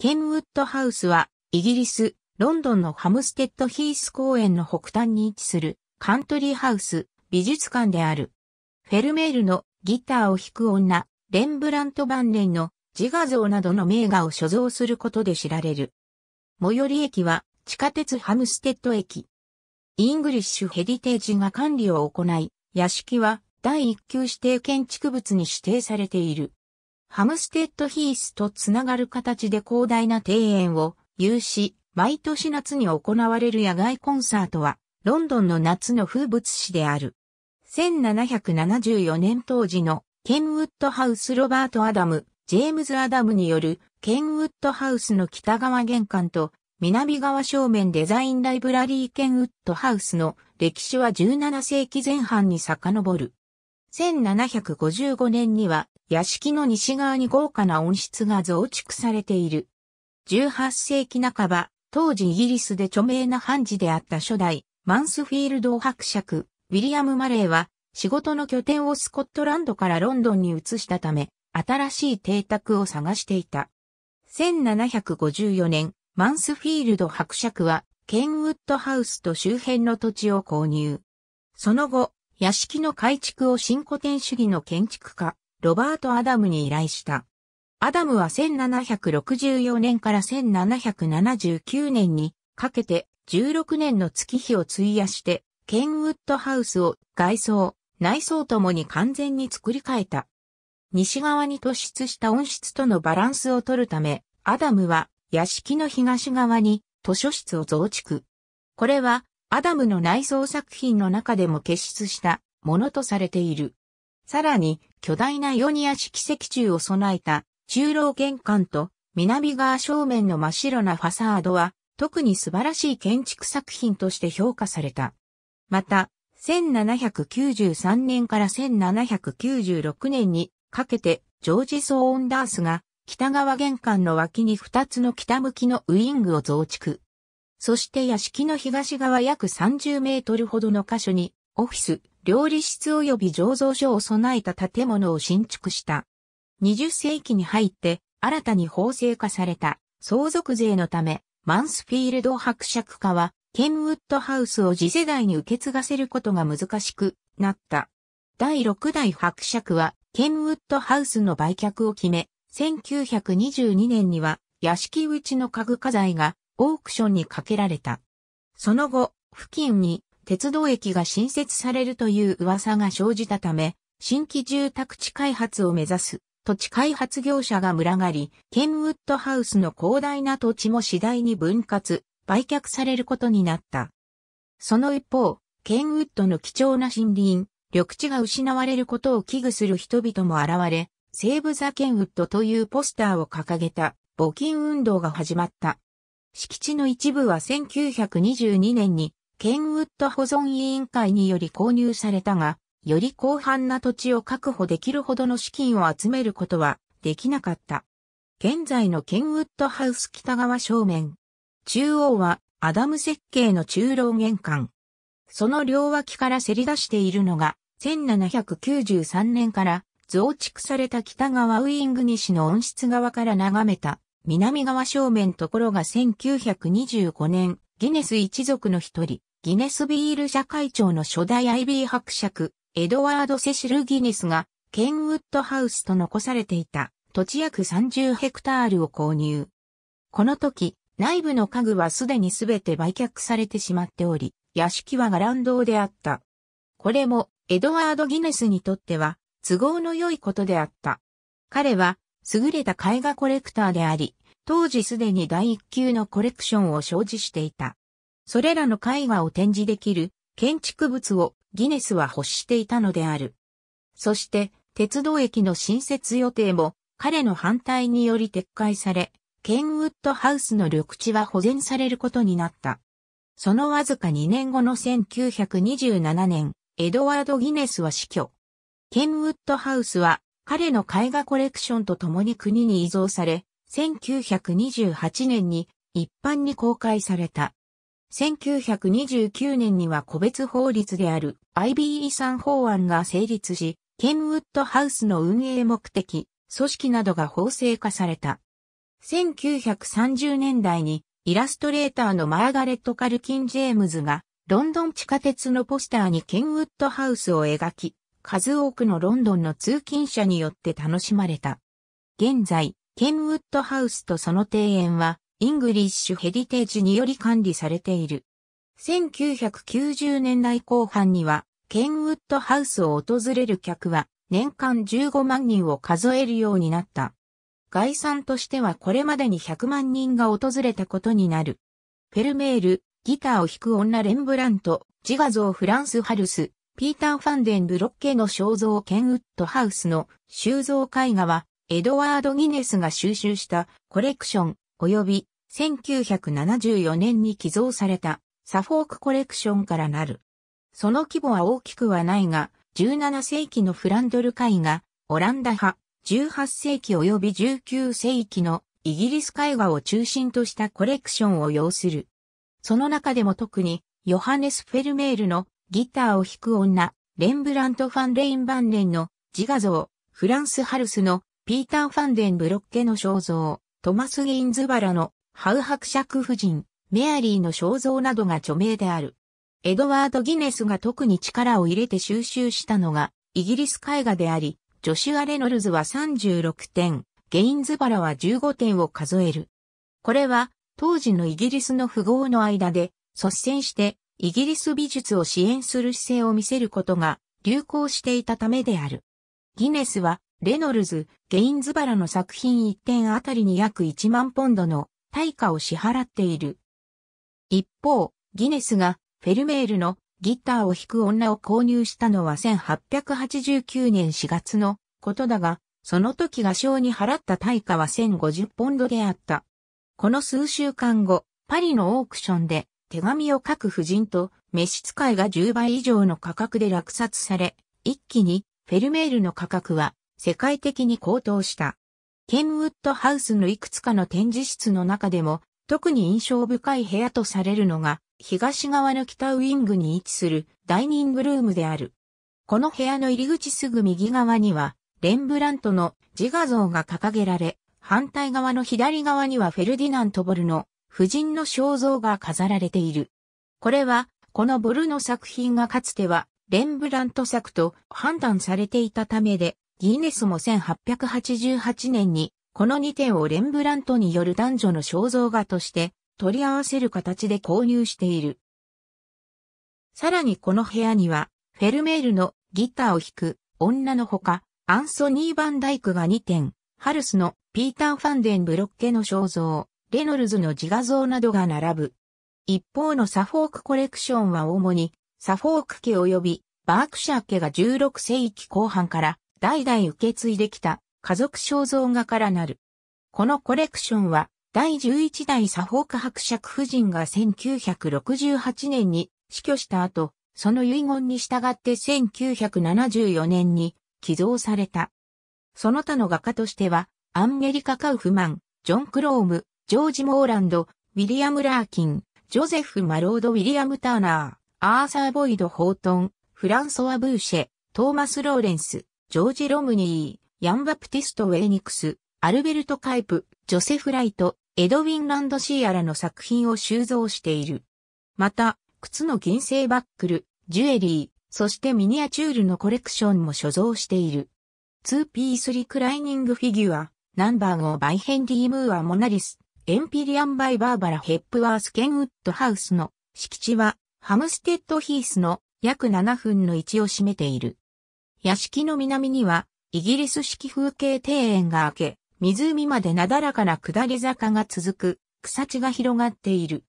ケンウッドハウスは、イギリス、ロンドンのハムステッドヒース公園の北端に位置するカントリーハウス、美術館である。フェルメールのギターを弾く女、レンブラント晩年の自画像などの名画を所蔵することで知られる。最寄り駅は地下鉄ハムステッド駅。イングリッシュヘリテージが管理を行い、屋敷は第一級指定建築物に指定されている。ハムステッドヒースとつながる形で広大な庭園を有し、毎年夏に行われる野外コンサートは、ロンドンの夏の風物詩である。1774年当時のケンウッドハウスロバート・アダム、ジェームズ・アダムによるケンウッドハウスの北側玄関と南側正面デザインライブラリーケンウッドハウスの歴史は17世紀前半に遡る。1755年には屋敷の西側に豪華な温室が増築されている。18世紀半ば、当時イギリスで著名な判事であった初代、マンスフィールド伯爵、ウィリアム・マレーは、仕事の拠点をスコットランドからロンドンに移したため、新しい邸宅を探していた。1754年、マンスフィールド伯爵は、ケンウッドハウスと周辺の土地を購入。その後、屋敷の改築を新古典主義の建築家、ロバート・アダムに依頼した。アダムは1764年から1779年にかけて16年の月日を費やして、ケンウッドハウスを外装、内装ともに完全に作り変えた。西側に突出した温室とのバランスを取るため、アダムは屋敷の東側に図書室を増築。これはアダムの内装作品の中でも傑出したものとされている。さらに、巨大なヨニア式石柱を備えた中楼玄関と南側正面の真っ白なファサードは、特に素晴らしい建築作品として評価された。また、1793年から1796年にかけてジョージ・ソーオンダースが北側玄関の脇に2つの北向きのウィングを増築。そして屋敷の東側約30メートルほどの箇所にオフィス、料理室及び醸造所を備えた建物を新築した。20世紀に入って新たに法制化された相続税のため、マンスフィールド伯爵家は、ケンウッドハウスを次世代に受け継がせることが難しくなった。第6代伯爵は、ケンウッドハウスの売却を決め、1922年には、屋敷内の家具家財がオークションにかけられた。その後、付近に鉄道駅が新設されるという噂が生じたため、新規住宅地開発を目指す土地開発業者が群がり、ケンウッドハウスの広大な土地も次第に分割、売却されることになった。その一方、ケンウッドの貴重な森林、緑地が失われることを危惧する人々も現れ、セーブ・ザ・ケンウッドというポスターを掲げた募金運動が始まった。敷地の一部は1922年にケンウッド保存委員会により購入されたが、より広範な土地を確保できるほどの資金を集めることはできなかった。現在のケンウッドハウス北側正面。中央はアダム設計の中老玄関。その両脇からせり出しているのが、1793年から増築された北側ウイング西の温室側から眺めた南側正面ところが1925年、ギネス一族の一人、ギネスビール社会長の初代 IB 伯爵、エドワード・セシル・ギネスが、ケンウッドハウスと残されていた土地約30ヘクタールを購入。この時、内部の家具はすでにすべて売却されてしまっており、屋敷はガランドであった。これも、エドワード・ギネスにとっては、都合の良いことであった。彼は、優れた絵画コレクターであり、当時すでに第一級のコレクションを生じしていた。それらの絵画を展示できる建築物をギネスは欲していたのである。そして、鉄道駅の新設予定も彼の反対により撤回され、ケンウッドハウスの緑地は保全されることになった。そのわずか2年後の1927年、エドワード・ギネスは死去。ケンウッドハウスは彼の絵画コレクションと共に国に移蔵され、1928年に一般に公開された。1929年には個別法律である IB 遺産法案が成立し、ケンウッドハウスの運営目的、組織などが法制化された。1930年代にイラストレーターのマーガレット・カルキン・ジェームズがロンドン地下鉄のポスターにケンウッドハウスを描き、数多くのロンドンの通勤者によって楽しまれた。現在、ケンウッドハウスとその庭園はイングリッシュヘリテージにより管理されている。1990年代後半には、ケンウッドハウスを訪れる客は年間15万人を数えるようになった。概算としてはこれまでに100万人が訪れたことになる。フェルメール、ギターを弾く女レンブラント、自画像フランスハルス、ピーター・ファンデンブロッケの肖像ケンウッドハウスの収蔵絵画は、エドワード・ギネスが収集したコレクション、及び1974年に寄贈されたサフォークコレクションからなる。その規模は大きくはないが、17世紀のフランドル絵画、オランダ派、18世紀及び19世紀のイギリス絵画を中心としたコレクションを要する。その中でも特に、ヨハネス・フェルメールのギターを弾く女、レンブラント・ファン・レイン・バンレンの自画像、フランス・ハルスのピーター・ファンデン・ブロッケの肖像、トマス・ゲインズバラの、ハウ伯爵夫人、メアリーの肖像などが著名である。エドワード・ギネスが特に力を入れて収集したのが、イギリス絵画であり、ジョシュア・レノルズは36点、ゲインズバラは15点を数える。これは、当時のイギリスの富豪の間で、率先して、イギリス美術を支援する姿勢を見せることが、流行していたためである。ギネスは、レノルズ、ゲインズバラの作品1点あたりに約1万ポンドの対価を支払っている。一方、ギネスがフェルメールのギターを弾く女を購入したのは1889年4月のことだが、その時画商に払った対価は1050ポンドであった。この数週間後、パリのオークションで手紙を書く婦人と召使いが10倍以上の価格で落札され、一気にフェルメールの価格は世界的に高騰した。ケンウッドハウスのいくつかの展示室の中でも、特に印象深い部屋とされるのが、東側の北ウィングに位置するダイニングルームである。この部屋の入り口すぐ右側には、レンブラントの自画像が掲げられ、反対側の左側にはフェルディナント・ボルの夫人の肖像が飾られている。これは、このボルの作品がかつては、レンブラント作と判断されていたためで、ギネスも1888年に、この2点をレンブラントによる男女の肖像画として取り合わせる形で購入している。さらにこの部屋には、フェルメールのギターを弾く女のほか、アンソニー・バンダイクが2点、ハルスのピーター・ファンデン・ブロッケの肖像、レノルズの自画像などが並ぶ。一方のサフォークコレクションは主に、サフォーク家及びバークシャー家が16世紀後半から代々受け継いできた家族肖像画からなる。このコレクションは、第11代サフォーク伯爵夫人が1968年に死去した後、その遺言に従って1974年に寄贈された。その他の画家としては、アンゲリカ・カウフマン、ジョン・クローム、ジョージ・モーランド、ウィリアム・ラーキン、ジョゼフ・マロード・ウィリアム・ターナー、アーサー・ボイド・ホートン、フランソワ・ブーシェ、トーマス・ローレンス、ジョージ・ロムニー、ヤン・バプティスト・ウェイニクス、アルベルト・カイプ、ジョセフ・ライト、エドウィン・ランド・シーアラの作品を収蔵している。また、靴の銀製バックル、ジュエリー、そしてミニアチュールのコレクションも所蔵している。2ピースリクライニングフィギュア、ナンバー5バイヘンリー・ムーア・モナリス、エンピリアン・バイ・バーバラ・ヘップワース・ケンウッド・ハウスの敷地は、ハムステッド・ヒースの約7分の1を占めている。屋敷の南には、イギリス式風景庭園が開け、湖までなだらかな下り坂が続く、草地が広がっている。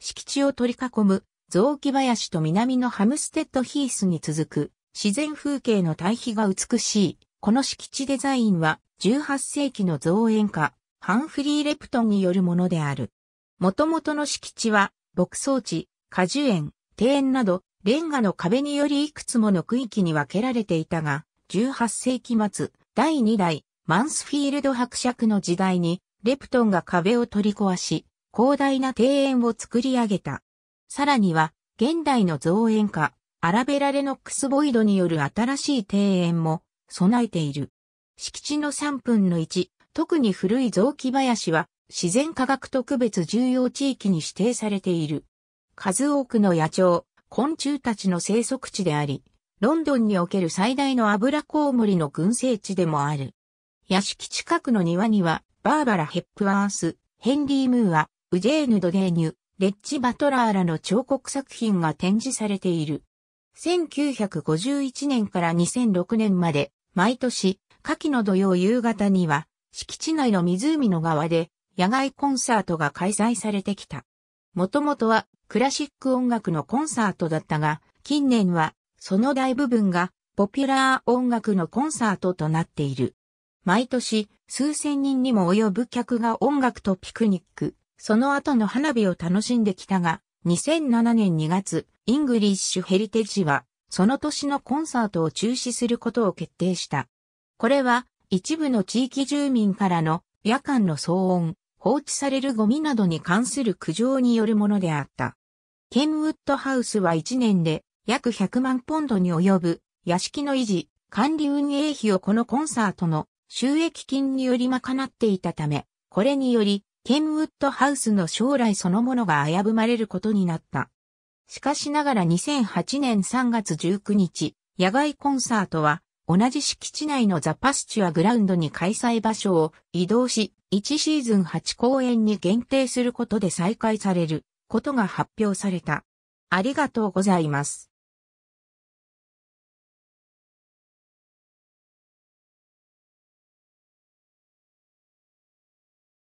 敷地を取り囲む、雑木林と南のハムステッドヒースに続く、自然風景の対比が美しい。この敷地デザインは、18世紀の造園家、ハンフリー・レプトンによるものである。もともとの敷地は、牧草地、果樹園、庭園など、レンガの壁によりいくつもの区域に分けられていたが、18世紀末、第2代マンスフィールド伯爵の時代に、レプトンが壁を取り壊し、広大な庭園を作り上げた。さらには、現代の造園家、アラベラレノックスボイドによる新しい庭園も備えている。敷地の3分の1、特に古い雑木林は自然科学特別重要地域に指定されている。数多くの野鳥、昆虫たちの生息地であり、ロンドンにおける最大の油コウモリの群生地でもある。屋敷近くの庭には、バーバラ・ヘップワース、ヘンリー・ムーア、ウジェーヌ・ドデーニュ、レッジ・バトラーらの彫刻作品が展示されている。1951年から2006年まで、毎年、夏季の土曜夕方には、敷地内の湖の側で、野外コンサートが開催されてきた。もともとはクラシック音楽のコンサートだったが、近年はその大部分がポピュラー音楽のコンサートとなっている。毎年数千人にも及ぶ客が音楽とピクニック、その後の花火を楽しんできたが、2007年2月、イングリッシュヘリテージは、その年のコンサートを中止することを決定した。これは、一部の地域住民からの夜間の騒音、放置されるゴミなどに関する苦情によるものであった。ケンウッドハウスは1年で約100万ポンドに及ぶ屋敷の維持、管理運営費をこのコンサートの収益金により賄っていたため、これにより、ケンウッドハウスの将来そのものが危ぶまれることになった。しかしながら2008年3月19日、野外コンサートは同じ敷地内のザ・パスチュアグラウンドに開催場所を移動し、1シーズン8公演に限定することで再開されることが発表された。ありがとうございます。